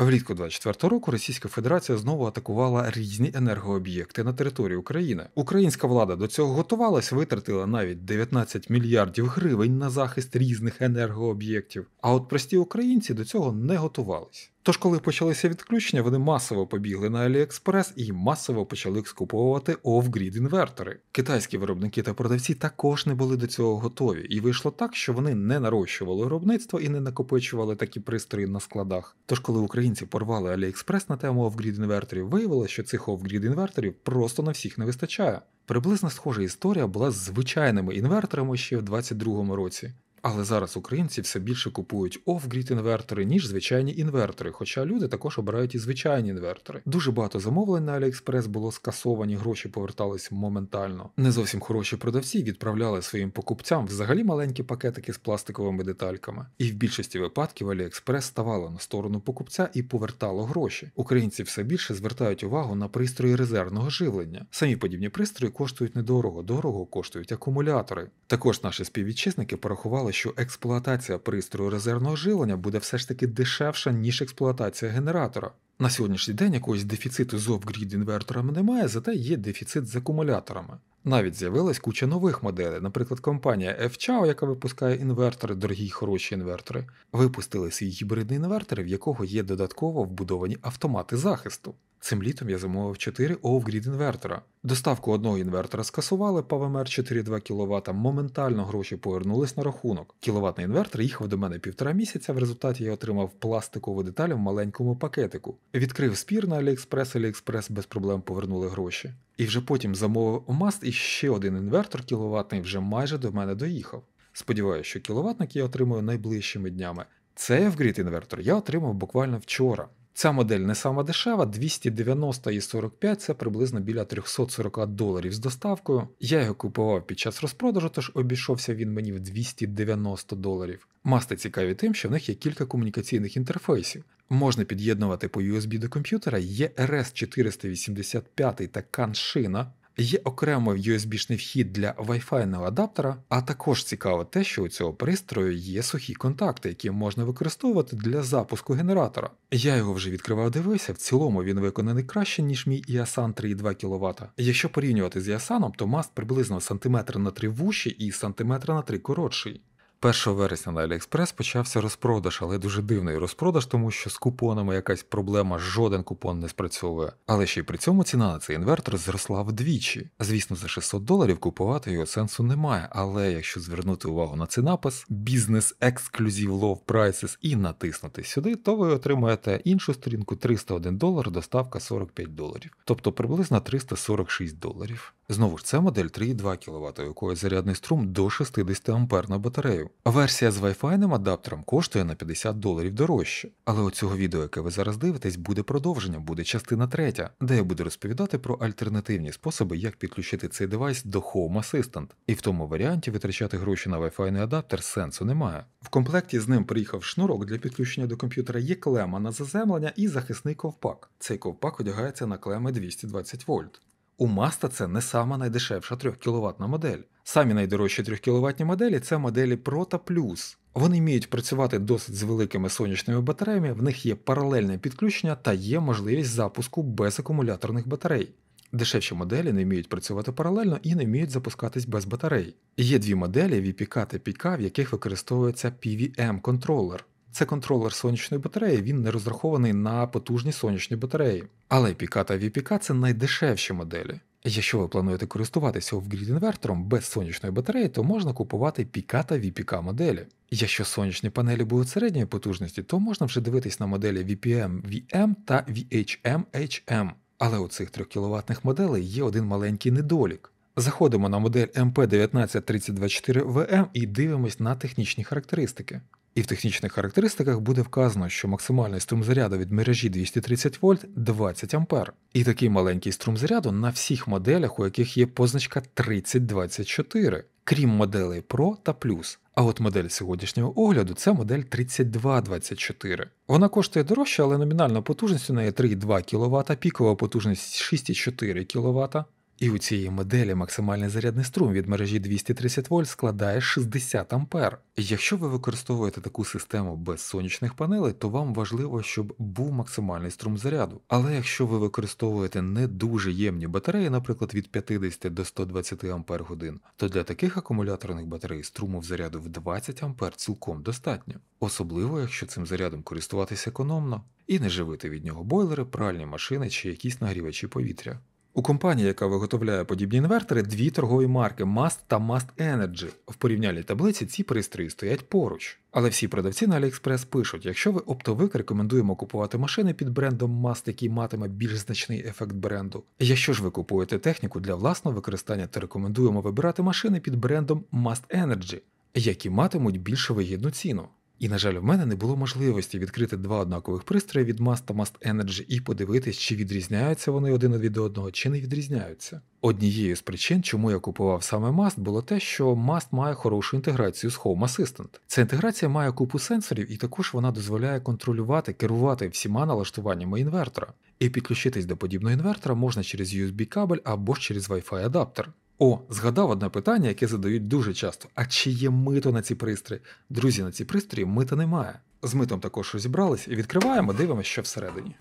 Влітку 24 року Російська Федерація знову атакувала різні енергооб'єкти на території України. Українська влада до цього готувалась, витратила навіть 19 мільярдів гривень на захист різних енергооб'єктів. А от прості українці до цього не готувались. Тож, коли почалися відключення, вони масово побігли на AliExpress і масово почали скуповувати off-grid інвертори. Китайські виробники та продавці також не були до цього готові, і вийшло так, що вони не нарощували виробництво і не накопичували такі пристрої на складах. Тож, коли українці порвали AliExpress на тему off-grid інверторів, виявилося, що цих off-grid інверторів просто на всіх не вистачає. Приблизно схожа історія була з звичайними інверторами ще в 2022 році. Але зараз українці все більше купують офгрід інвертори, ніж звичайні інвертори, хоча люди також обирають і звичайні інвертори. Дуже багато замовлень на AliExpress було скасовані, гроші повертались моментально. Не зовсім хороші продавці відправляли своїм покупцям взагалі маленькі пакетики з пластиковими детальками. І в більшості випадків AliExpress ставало на сторону покупця і повертало гроші. Українці все більше звертають увагу на пристрої резервного живлення. Самі подібні пристрої коштують недорого, дорого коштують акумулятори. Також наші співвітчизники порахували вважали, що експлуатація пристрою резервного жилення буде все ж таки дешевша, ніж експлуатація генератора. На сьогоднішній день якогось дефіциту з off grid інверторами немає, зате є дефіцит з акумуляторами. Навіть з'явилась куча нових моделей, наприклад, компанія FCHAO, яка випускає інвертори, дорогі й хороші інвертори, випустили свій гібридний інвертор, в якого є додатково вбудовані автомати захисту. Цим літом я замовив 4 off-grid інвертора. Доставку одного інвертора скасували, по 4,2 кВт, моментально гроші повернулись на рахунок. Кіловатний інвертор їхав до мене півтора місяця, в результаті я отримав пластикову деталь в маленькому пакетику. Відкрив спір на AliExpress, AliExpress без проблем повернули гроші. І вже потім замовив Маст і ще один інвертор кіловатний вже майже до мене доїхав. Сподіваюся, що кіловатник я отримую найближчими днями. Цей офгрід інвертор я отримав буквально вчора. Ця модель не сама дешева, 290 і 45 це приблизно біля 340 доларів з доставкою. Я його купував під час розпродажу, тож обійшовся він мені в 290 доларів. Масти цікаві тим, що в них є кілька комунікаційних інтерфейсів. Можна під'єднувати по USB до комп'ютера, є RS485 та каншина. Є окремий USB-шний вхід для Wi-Fi адаптера, а також цікаво те, що у цього пристрою є сухі контакти, які можна використовувати для запуску генератора. Я його вже відкривав, дивився, в цілому він виконаний краще, ніж мій Іасан 3,2 кВт. Якщо порівнювати з Іасаном, то маст приблизно сантиметр на три вуші і сантиметр на три коротший. 1 вересня на Аліекспрес почався розпродаж, але дуже дивний розпродаж, тому що з купонами якась проблема, жоден купон не спрацьовує. Але ще й при цьому ціна на цей інвертор зросла вдвічі. Звісно, за 600 доларів купувати його сенсу немає, але якщо звернути увагу на цей напис Business Exclusive Low Prices і натиснути сюди, то ви отримаєте іншу сторінку 301 долар, доставка 45 доларів, тобто приблизно 346 доларів. Знову ж це модель 3,2 кВт, у якої зарядний струм до 60 А на батарею. Версія з Wi-Fi адаптером коштує на 50 доларів дорожче. Але у цього відео, яке ви зараз дивитесь, буде продовження, буде частина третя, де я буду розповідати про альтернативні способи, як підключити цей девайс до Home Assistant. І в тому варіанті витрачати гроші на Wi-Fi адаптер сенсу немає. В комплекті з ним приїхав шнурок для підключення до комп'ютера є клема на заземлення і захисний ковпак. Цей ковпак одягається на клеми 220 вольт. У Маста це не сама найдешевша 3 кВт модель. Самі найдорожчі 3 кВт моделі це моделі Pro та Plus. Вони вміють працювати досить з великими сонячними батареями, в них є паралельне підключення та є можливість запуску без акумуляторних батарей. Дешевші моделі не вміють працювати паралельно і не вміють запускатись без батарей. Є дві моделі VPK та PK, в яких використовується PVM контролер. Це контролер сонячної батареї, він не розрахований на потужні сонячні батареї. Але PK та VPK це найдешевші моделі. Якщо ви плануєте користуватися офгрід інвертором без сонячної батареї, то можна купувати PK та VPK моделі. Якщо сонячні панелі будуть середньої потужності, то можна вже дивитись на моделі VPM VM та VHM HM. Але у цих 3 кВт моделей є один маленький недолік. Заходимо на модель mp 19324 vm і дивимось на технічні характеристики. І в технічних характеристиках буде вказано, що максимальний струм заряду від мережі 230 вольт 20 А. І такий маленький струм заряду на всіх моделях, у яких є позначка 3024, крім моделей Pro та Plus. А от модель сьогоднішнього огляду це модель 3224. Вона коштує дорожче, але номінальна потужність у неї 3,2 кВт, пікова потужність 6,4 кВт. І у цієї моделі максимальний зарядний струм від мережі 230 вольт складає 60 ампер. Якщо ви використовуєте таку систему без сонячних панелей, то вам важливо, щоб був максимальний струм заряду. Але якщо ви використовуєте не дуже ємні батареї, наприклад, від 50 до 120 ампер годин, то для таких акумуляторних батарей струму заряду в 20 ампер цілком достатньо, особливо якщо цим зарядом користуватися економно і не живити від нього бойлери, пральні машини чи якісь нагрівачі повітря. У компанії, яка виготовляє подібні інвертори, дві торгові марки Mast та Mast Energy. В порівняльній таблиці ці пристрої стоять поруч. Але всі продавці на AliExpress пишуть: якщо ви оптовик, рекомендуємо купувати машини під брендом Mast, який матиме більш значний ефект бренду. Якщо ж ви купуєте техніку для власного використання, то рекомендуємо вибирати машини під брендом Mast Energy, які матимуть більш вигідну ціну. І, на жаль, в мене не було можливості відкрити два однакових пристрої від Mast та Mast Energy і подивитись, чи відрізняються вони один від одного, чи не відрізняються. Однією з причин, чому я купував саме Mast, було те, що Mast має хорошу інтеграцію з Home Assistant. Ця інтеграція має купу сенсорів, і також вона дозволяє контролювати, керувати всіма налаштуваннями інвертора. І підключитись до подібного інвертора можна через USB кабель або ж через Wi-Fi адаптер. О, згадав одне питання, яке задають дуже часто: а чи є мито на ці пристрої? Друзі, на ці пристрої мита немає. З митом також розібрались і відкриваємо, дивимося, що всередині.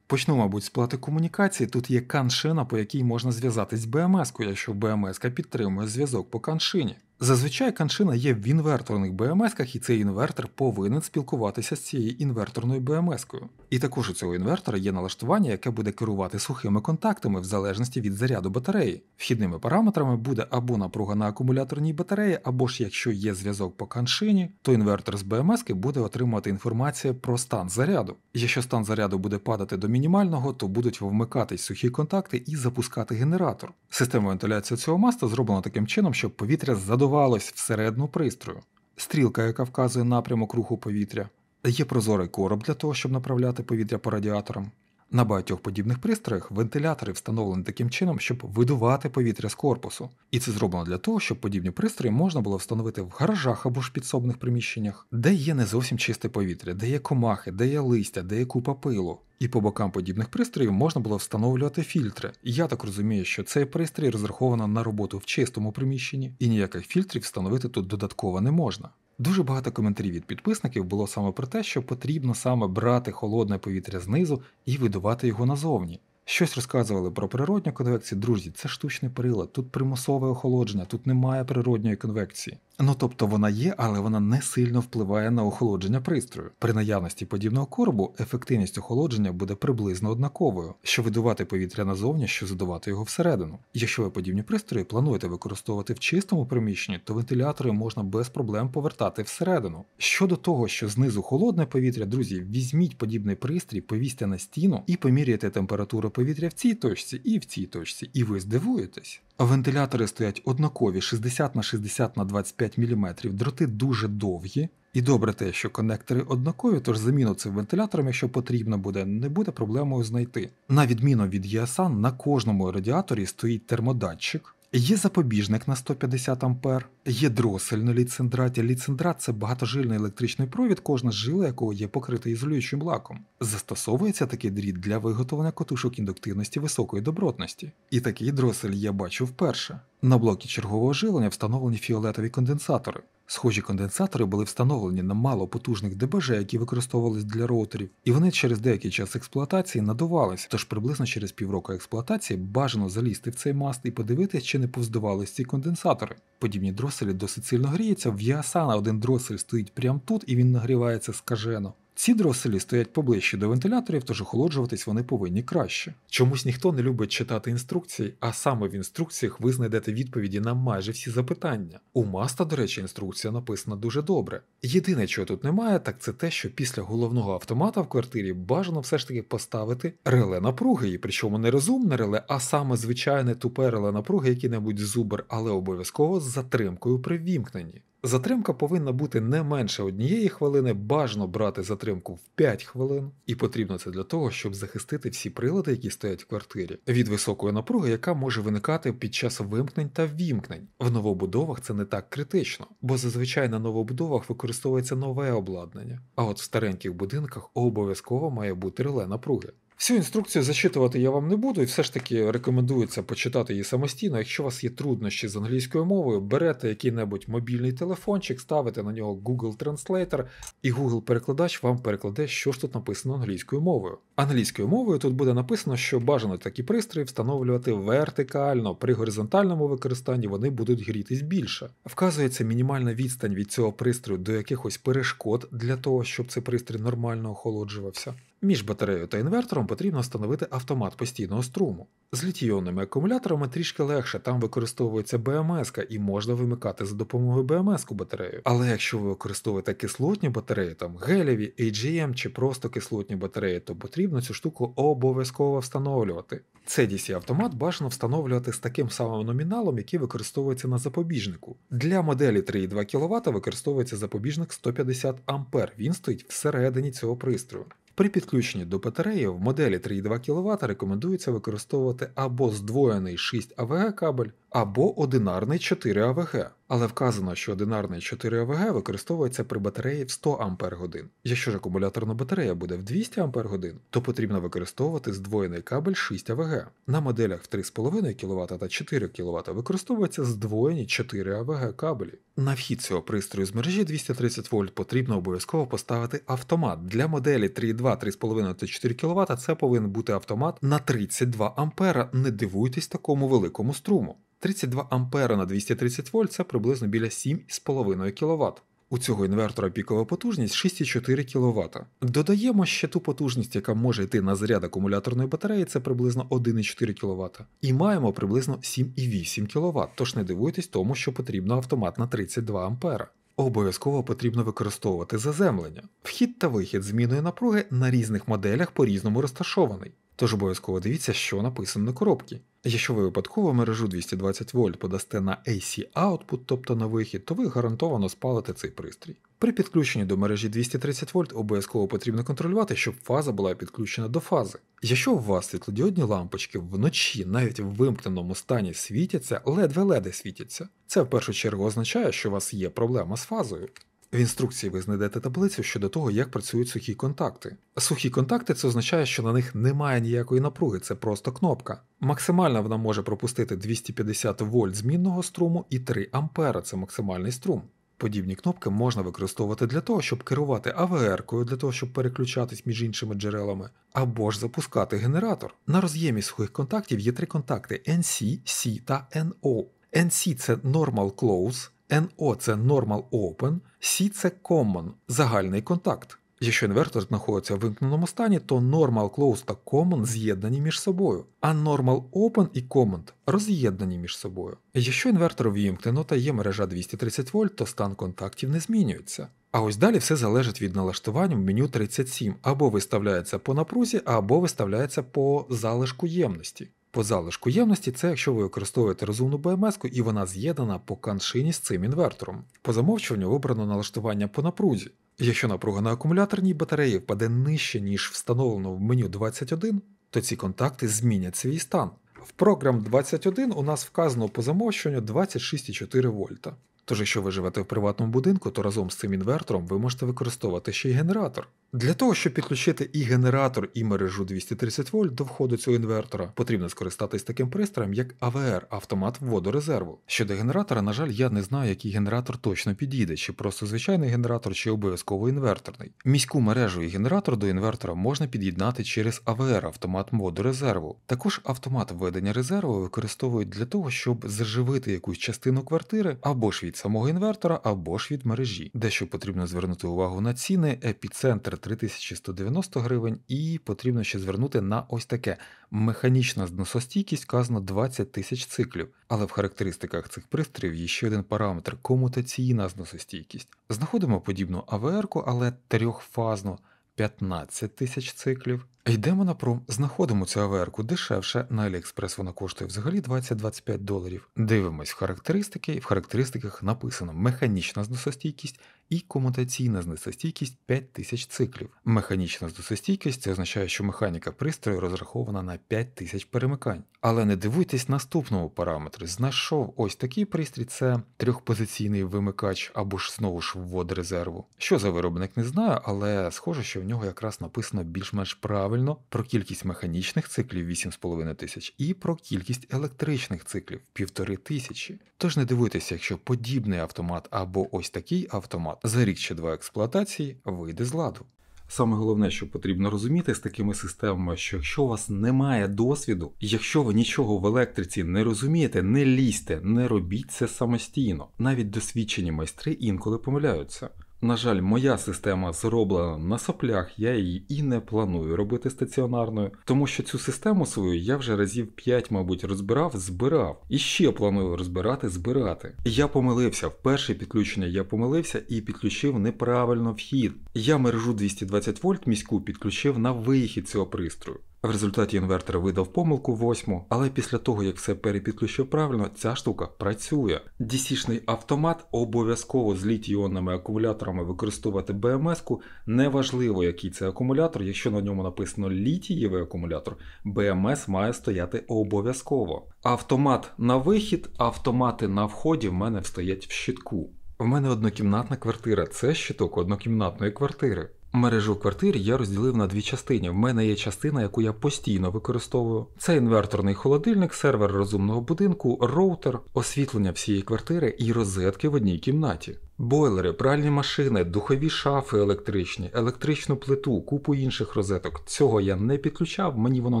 Почну, мабуть, з плати комунікації. Тут є каншина, по якій можна зв'язатись з БМС-кою, якщо БМС-ка підтримує зв'язок по каншині. Зазвичай каншина є в інверторних БМСках, і цей інвертор повинен спілкуватися з цією інверторною БМС-кою. І також у цього інвертора є налаштування, яке буде керувати сухими контактами в залежності від заряду батареї. Вхідними параметрами буде або напруга на акумуляторній батареї, або ж якщо є зв'язок по каншині, то інвертор з БМСки буде отримувати інформацію про стан заряду. Якщо стан заряду буде падати до мінімального, то будуть вмикатись сухі контакти і запускати генератор. Система вентиляції цього маста зроблена таким чином, щоб повітря задоволення вдавалось всередину пристрою. Стрілка, яка вказує напрямок руху повітря, є прозорий короб для того, щоб направляти повітря по радіаторам. На багатьох подібних пристроях вентилятори встановлені таким чином, щоб видувати повітря з корпусу. І це зроблено для того, щоб подібні пристрої можна було встановити в гаражах або ж підсобних приміщеннях, де є не зовсім чисте повітря, де є комахи, де є листя, де є купа пилу. І по бокам подібних пристроїв можна було встановлювати фільтри. я так розумію, що цей пристрій розраховано на роботу в чистому приміщенні, і ніяких фільтрів встановити тут додатково не можна. Дуже багато коментарів від підписників було саме про те, що потрібно саме брати холодне повітря знизу і видувати його назовні. Щось розказували про природню конвекцію. Друзі, це штучний прилад, тут примусове охолодження, тут немає природньої конвекції. Ну тобто вона є, але вона не сильно впливає на охолодження пристрою. При наявності подібного коробу ефективність охолодження буде приблизно однаковою, що видувати повітря назовні, що задувати його всередину. Якщо ви подібні пристрої плануєте використовувати в чистому приміщенні, то вентилятори можна без проблем повертати всередину. Щодо того, що знизу холодне повітря, друзі, візьміть подібний пристрій, повісьте на стіну і поміряйте температуру повітря в цій точці і в цій точці, і ви здивуєтесь. Вентилятори стоять однакові 60 на 60 на 25 мм, дроти дуже довгі. І добре те, що конектори однакові, тож заміну цим вентиляторам, якщо потрібно буде, не буде проблемою знайти. На відміну від ESAN, на кожному радіаторі стоїть термодатчик. Є запобіжник на 150 А, є дросель на ліцендраті. Ліцендрат це багатожильний електричний провід, кожна жила якого є покрита ізолюючим лаком. Застосовується такий дріт для виготовлення котушок індуктивності високої добротності. І такий дросель я бачу вперше. На блокі чергового жилення встановлені фіолетові конденсатори. Схожі конденсатори були встановлені на малопотужних ДБЖ, які використовувались для роутерів, і вони через деякий час експлуатації надувалися, тож приблизно через півроку експлуатації бажано залізти в цей маст і подивитися, чи не повздувались ці конденсатори. Подібні дроселі досить сильно гріються. В Ясана один дросель стоїть прямо тут і він нагрівається скажено. Ці дроселі стоять поближче до вентиляторів, тож охолоджуватись вони повинні краще. Чомусь ніхто не любить читати інструкції, а саме в інструкціях ви знайдете відповіді на майже всі запитання. У Маста, до речі, інструкція написана дуже добре. Єдине, чого тут немає, так це те, що після головного автомата в квартирі бажано все ж таки поставити реле напруги, і причому не розумне реле, а саме звичайне тупе реле напруги, яке-небудь зубер, але обов'язково з затримкою при вімкненні. Затримка повинна бути не менше однієї хвилини, бажано брати затримку в 5 хвилин, і потрібно це для того, щоб захистити всі прилади, які стоять в квартирі, від високої напруги, яка може виникати під час вимкнень та ввімкнень. В новобудовах це не так критично, бо зазвичай на новобудовах використовується нове обладнання. А от в стареньких будинках обов'язково має бути реле напруги. Всю інструкцію зачитувати я вам не буду, і все ж таки рекомендується почитати її самостійно. Якщо у вас є труднощі з англійською мовою, берете який-небудь мобільний телефончик, ставите на нього Google Translator, і Google-перекладач вам перекладе, що ж тут написано англійською мовою. Англійською мовою тут буде написано, що бажано такі пристрої встановлювати вертикально, при горизонтальному використанні вони будуть грітись більше. Вказується мінімальна відстань від цього пристрою до якихось перешкод для того, щоб цей пристрій нормально охолоджувався. Між батареєю та інвертором потрібно встановити автомат постійного струму. З літійонними акумуляторами трішки легше, там використовується бмс і можна вимикати за допомогою БМС-ку батарею. Але якщо ви використовуєте кислотні батареї, там гелєві, AGM чи просто кислотні батареї, то потрібно цю штуку обов'язково встановлювати. Цей dc автомат бажано встановлювати з таким самим номіналом, який використовується на запобіжнику. Для моделі 3,2 кВт використовується запобіжник 150 А, він стоїть всередині цього пристрою. При підключенні до батареї в моделі 3,2 кВт рекомендується використовувати або здвоєний 6 АВГ е кабель, або одинарний 4 АВГ, але вказано, що одинарний 4 АВГ використовується при батареї в 100 ампер Якщо ж акумуляторна батарея буде в 200 ампер то потрібно використовувати здвоєний кабель 6 АВГ. На моделях в 3,5 кВт та 4 кВт використовуються здвоєні 4 АВГ кабелі. На вхід цього пристрою з мережі 230 вольт потрібно обов'язково поставити автомат. Для моделі 3,2, 3,5 та 4 кВт це повинен бути автомат на 32 А. Не дивуйтесь такому великому струму. 32 ампера на 230 вольт це приблизно біля 7,5 кВт. У цього інвертора пікова потужність 6,4 кВт. Додаємо ще ту потужність, яка може йти на заряд акумуляторної батареї, це приблизно 1,4 кВт. І маємо приблизно 7,8 кВт, тож не дивуйтесь тому, що потрібно автомат на 32 А. Обов'язково потрібно використовувати заземлення. Вхід та вихід зміною напруги на різних моделях по різному розташований. Тож обов'язково дивіться, що написано на коробці. Якщо ви випадково мережу 220 вольт подасте на AC output, тобто на вихід, то ви гарантовано спалите цей пристрій. При підключенні до мережі 230 вольт обов'язково потрібно контролювати, щоб фаза була підключена до фази. Якщо у вас світлодіодні лампочки вночі навіть в вимкненому стані світяться, ледве леди світяться. Це в першу чергу означає, що у вас є проблема з фазою. В інструкції ви знайдете таблицю щодо того, як працюють сухі контакти. Сухі контакти це означає, що на них немає ніякої напруги, це просто кнопка. Максимально вона може пропустити 250 вольт змінного струму і 3 ампера – це максимальний струм. Подібні кнопки можна використовувати для того, щоб керувати АВР-кою, для того, щоб переключатись між іншими джерелами, або ж запускати генератор. На роз'ємі сухих контактів є три контакти NC, C та NO. NC це Normal Close. NO це Normal Open, C це Common загальний контакт. Якщо інвертор знаходиться в вимкненому стані, то Normal Close та Common з'єднані між собою, а Normal Open і Common роз'єднані між собою. Якщо інвертор вімкнено та є мережа 230 В, то стан контактів не змінюється. А ось далі все залежить від налаштувань в меню 37, або виставляється по напрузі, або виставляється по залишку ємності. По залишку ємності це якщо ви використовуєте розумну бмс і вона з'єднана по каншині з цим інвертором. По замовчуванню вибрано налаштування по напрузі. Якщо напруга на акумуляторній батареї впаде нижче, ніж встановлено в меню 21, то ці контакти змінять свій стан. В програм 21 у нас вказано по замовчуванню 26,4 вольта. Тож, якщо ви живете в приватному будинку, то разом з цим інвертором ви можете використовувати ще й генератор. Для того, щоб підключити і генератор, і мережу 230 вольт до входу цього інвертора, потрібно скористатись таким пристроєм, як АВР, автомат вводу-резерву. Щодо генератора, на жаль, я не знаю, який генератор точно підійде, чи просто звичайний генератор, чи обов'язково інверторний. Міську мережу і генератор до інвертора можна під'єднати через АВР, автомат вводу резерву. Також автомат введення резерву використовують для того, щоб заживити якусь частину квартири або ж від від самого інвертора або ж від мережі. Дещо потрібно звернути увагу на ціни, епіцентр 3190 гривень, і потрібно ще звернути на ось таке. Механічна зносостійкість вказано 20 тисяч циклів, але в характеристиках цих пристроїв є ще один параметр комутаційна зносостійкість. Знаходимо подібну АВР-ку, але трьохфазну 15 тисяч циклів. Йдемо на пром, знаходимо цю АВР-ку дешевше, на Аліекспрес вона коштує взагалі 20-25 доларів. Дивимось характеристики, і в характеристиках написано механічна зносостійкість і комутаційна знесостійкість 5000 циклів. Механічна знесостійкість це означає, що механіка пристрою розрахована на 5000 перемикань. Але не дивуйтесь наступному параметру. Знайшов ось такий пристрій це трьохпозиційний вимикач або ж знову ж ввод резерву. Що за виробник не знаю, але схоже, що в нього якраз написано більш-менш правильно про кількість механічних циклів 8,5 тисяч і про кількість електричних циклів 1500. Тож не дивуйтеся, якщо подібний автомат або ось такий автомат за рік чи два експлуатації вийде з ладу. Саме головне, що потрібно розуміти з такими системами, що якщо у вас немає досвіду, якщо ви нічого в електриці не розумієте, не лізьте, не робіть це самостійно. Навіть досвідчені майстри інколи помиляються. На жаль, моя система зроблена на соплях, я її і не планую робити стаціонарною, тому що цю систему свою я вже разів 5, мабуть, розбирав, збирав і ще планую розбирати, збирати. Я помилився, в перше підключення я помилився і підключив неправильно вхід. Я мережу 220 вольт міську підключив на вихід цього пристрою. В результаті інвертор видав помилку восьму, але після того, як все перепідключив правильно, ця штука працює. DC-шний автомат обов'язково з літій-іонними акумуляторами використовувати БМС-ку. Неважливо, який це акумулятор, якщо на ньому написано літієвий акумулятор, БМС має стояти обов'язково. Автомат на вихід, автомати на вході в мене встоять в щитку. У мене однокімнатна квартира, це щиток однокімнатної квартири. Мережу квартир я розділив на дві частини. В мене є частина, яку я постійно використовую. Це інверторний холодильник, сервер розумного будинку, роутер, освітлення всієї квартири і розетки в одній кімнаті. Бойлери, пральні машини, духові шафи електричні, електричну плиту, купу інших розеток. Цього я не підключав, мені воно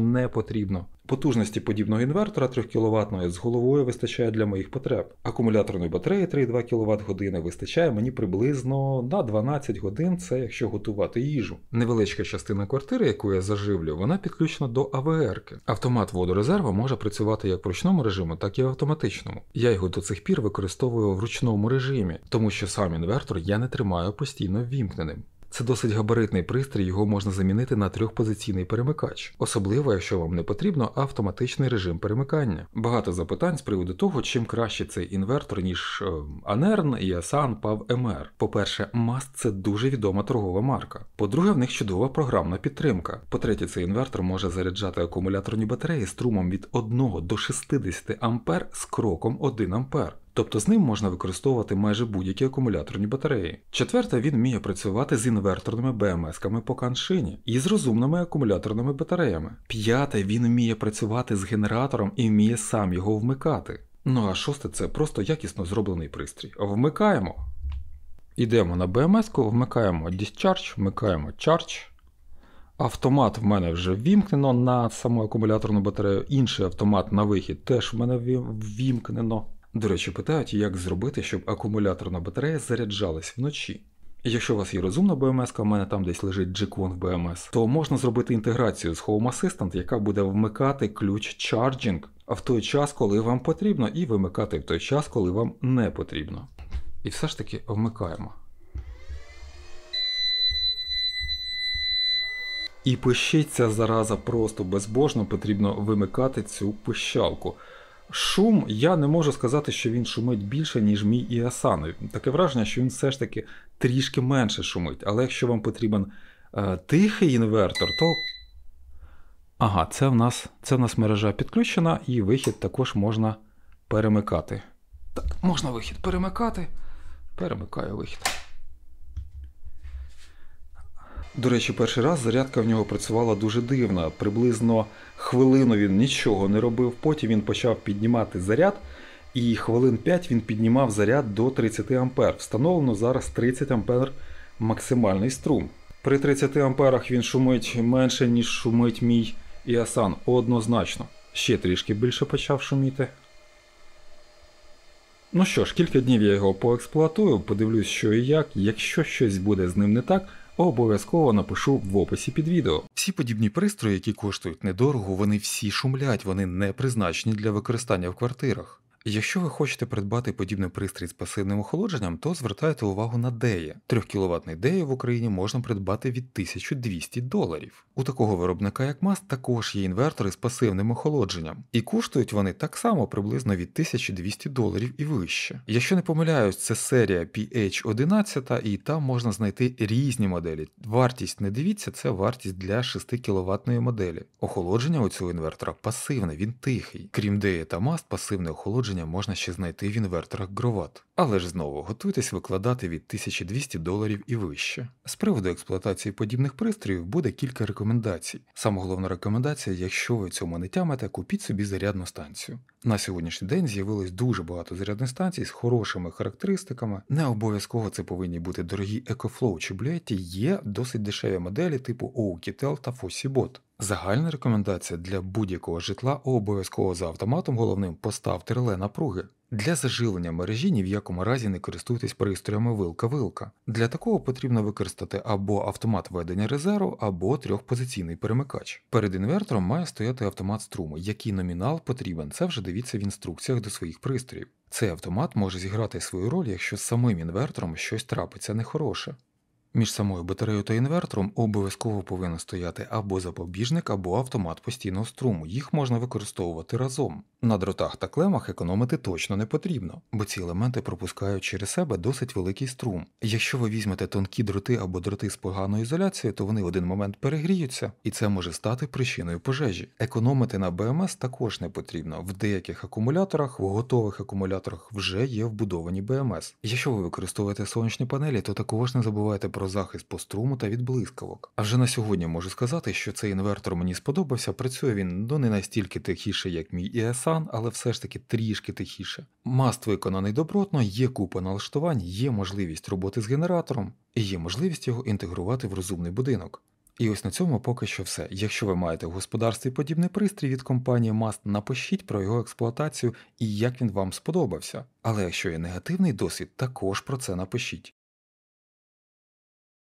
не потрібно. Потужності подібного інвертора 3 кВт з головою вистачає для моїх потреб. Акумуляторної батареї 3,2 кВт години вистачає мені приблизно на 12 годин, це якщо готувати їжу. Невеличка частина квартири, яку я заживлю, вона підключена до АВРки. Автомат водорезерва може працювати як в ручному режимі, так і в автоматичному. Я його до цих пір використовую в ручному режимі, тому що що сам інвертор я не тримаю постійно ввімкненим. Це досить габаритний пристрій, його можна замінити на трьохпозиційний перемикач, особливо, якщо вам не потрібно автоматичний режим перемикання. Багато запитань з приводу того, чим краще цей інвертор, ніж е, Анерн, Ясан, Пав МР. По-перше, MAST – це дуже відома торгова марка. По-друге, в них чудова програмна підтримка. По-третє, цей інвертор може заряджати акумуляторні батареї струмом від 1 до 60 А з кроком 1 ампер тобто з ним можна використовувати майже будь-які акумуляторні батареї. Четверте, він вміє працювати з інверторними БМС-ками по каншині і з розумними акумуляторними батареями. П'яте, він вміє працювати з генератором і вміє сам його вмикати. Ну а шосте це просто якісно зроблений пристрій. Вмикаємо. Йдемо на БМС-ку, вмикаємо Discharge, вмикаємо Charge. Автомат в мене вже ввімкнено на саму акумуляторну батарею. Інший автомат на вихід теж в мене ввімкнено. До речі, питають, як зробити, щоб акумуляторна батарея заряджалась вночі. Якщо у вас є розумна BMS, у мене там десь лежить G-Kong BMS, то можна зробити інтеграцію з Home Assistant, яка буде вмикати ключ Charging в той час, коли вам потрібно, і вимикати в той час, коли вам не потрібно. І все ж таки вмикаємо. І пишіть ця зараза просто безбожно, потрібно вимикати цю пищалку. Шум, я не можу сказати, що він шумить більше, ніж мій Іасанові. Таке враження, що він все ж таки трішки менше шумить. Але якщо вам потрібен е, тихий інвертор, то. Ага, це в нас це в нас мережа підключена, і вихід також можна перемикати. Так, можна вихід перемикати. Перемикаю вихід. До речі, перший раз зарядка в нього працювала дуже дивно. Приблизно хвилину він нічого не робив, потім він почав піднімати заряд, і хвилин 5 він піднімав заряд до 30 А. Встановлено зараз 30 А максимальний струм. При 30 А він шумить менше, ніж шумить мій Іасан, однозначно. Ще трішки більше почав шуміти. Ну що ж, кілька днів я його поексплуатую, подивлюсь, що і як. Якщо щось буде з ним не так обов'язково напишу в описі під відео. Всі подібні пристрої, які коштують недорого, вони всі шумлять, вони не призначені для використання в квартирах. Якщо ви хочете придбати подібний пристрій з пасивним охолодженням, то звертайте увагу на дея. 3 кВт дея в Україні можна придбати від 1200 доларів. У такого виробника, як Мас, також є інвертори з пасивним охолодженням, і коштують вони так само приблизно від 1200 доларів і вище. Якщо не помиляюсь, це серія PH11, і там можна знайти різні моделі. Вартість не дивіться, це вартість для 6 кВт моделі. Охолодження у цього інвертора пасивне, він тихий. Крім дея та маст, пасивне охолодження дослідження можна ще знайти в інверторах Grovat. але ж знову готуйтесь викладати від 1200 доларів і вище. З приводу експлуатації подібних пристроїв буде кілька рекомендацій. Саме головна рекомендація, якщо ви цьому не тямите, купіть собі зарядну станцію. На сьогоднішній день з'явилось дуже багато зарядних станцій з хорошими характеристиками. Не обов'язково це повинні бути дорогі EcoFlow чи Bluetti, є досить дешеві моделі типу OKTEL та FossiBot. Загальна рекомендація для будь-якого житла обов'язково за автоматом головним поставте реле напруги. Для зажилення мережі ні в якому разі не користуйтесь пристроями вилка-вилка. Для такого потрібно використати або автомат ведення резерву, або трьохпозиційний перемикач. Перед інвертором має стояти автомат струму, який номінал потрібен, це вже дивіться в інструкціях до своїх пристроїв. Цей автомат може зіграти свою роль, якщо з самим інвертором щось трапиться нехороше. Між самою батареєю та інвертором обов'язково повинен стояти або запобіжник, або автомат постійного струму. Їх можна використовувати разом. На дротах та клемах економити точно не потрібно, бо ці елементи пропускають через себе досить великий струм. Якщо ви візьмете тонкі дроти або дроти з поганою ізоляцією, то вони в один момент перегріються, і це може стати причиною пожежі. Економити на БМС також не потрібно. В деяких акумуляторах, в готових акумуляторах вже є вбудовані БМС. Якщо ви використовуєте сонячні панелі, то також не забувайте про захист по струму та від блискавок. А вже на сьогодні можу сказати, що цей інвертор мені сподобався. Працює він ну не настільки тихіше, як мій ESA, стан, але все ж таки трішки тихіше. Маство виконаний добротно, є купа налаштувань, є можливість роботи з генератором і є можливість його інтегрувати в розумний будинок. І ось на цьому поки що все. Якщо ви маєте в господарстві подібний пристрій від компанії Mast, напишіть про його експлуатацію і як він вам сподобався. Але якщо є негативний досвід, також про це напишіть.